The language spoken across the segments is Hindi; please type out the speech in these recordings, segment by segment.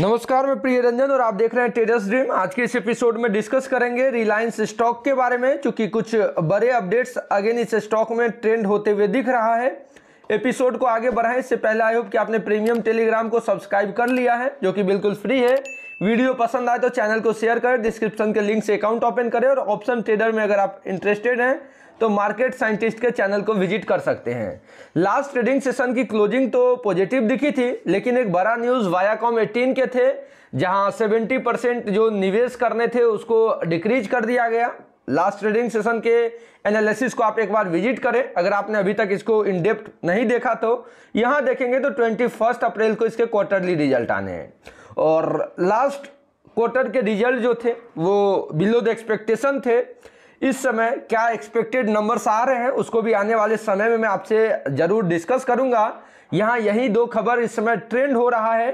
नमस्कार मैं प्रिय रंजन और आप देख रहे हैं टेरस ड्रीम आज के इस एपिसोड में डिस्कस करेंगे रिलायंस स्टॉक के बारे में क्योंकि कुछ बड़े अपडेट्स अगेन इस स्टॉक में ट्रेंड होते हुए दिख रहा है एपिसोड को आगे बढ़ाएं इससे पहले आई होप कि आपने प्रीमियम टेलीग्राम को सब्सक्राइब कर लिया है जो कि बिल्कुल फ्री है वीडियो पसंद आए तो चैनल को शेयर करें डिस्क्रिप्शन के लिंक से अकाउंट ओपन करें और ऑप्शन ट्रेडर में अगर आप इंटरेस्टेड हैं तो मार्केट साइंटिस्ट के चैनल को विजिट कर सकते हैं लास्ट ट्रेडिंग सेशन की क्लोजिंग तो पॉजिटिव दिखी थी लेकिन एक बड़ा न्यूज़ वायाकॉम एटीन के थे जहां 70 परसेंट जो निवेश करने थे उसको डिक्रीज कर दिया गया लास्ट ट्रेडिंग सेशन के एनालिसिस को आप एक बार विजिट करें अगर आपने अभी तक इसको इन डेप्थ नहीं देखा तो यहाँ देखेंगे तो ट्वेंटी अप्रैल को इसके क्वार्टरली रिजल्ट आने हैं और लास्ट क्वार्टर के रिजल्ट जो थे वो बिलो द एक्सपेक्टेशन थे इस समय क्या एक्सपेक्टेड नंबर्स आ रहे हैं उसको भी आने वाले समय में मैं आपसे ज़रूर डिस्कस करूंगा यहाँ यही दो खबर इस समय ट्रेंड हो रहा है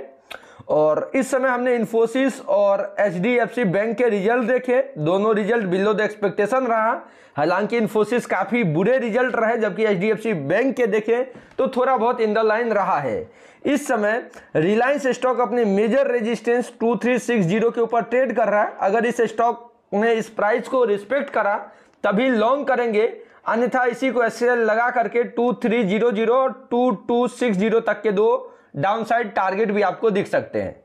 और इस समय हमने इन्फोसिस और एच बैंक के रिजल्ट देखे दोनों रिजल्ट बिलो द एक्सपेक्टेशन रहा हालांकि इन्फोसिस काफ़ी बुरे रिजल्ट रहे जबकि एच बैंक के देखें तो थोड़ा बहुत इन द लाइन रहा है इस समय रिलायंस स्टॉक अपने मेजर रेजिस्टेंस 2360 के ऊपर ट्रेड कर रहा है अगर इस स्टॉक ने इस प्राइस को रिस्पेक्ट करा तभी लॉन्ग करेंगे अन्यथा इसी को एस लगा करके टू थ्री जीरो जीरो और टू टू सिक्स जीरो तक के दो डाउनसाइड टारगेट भी आपको दिख सकते हैं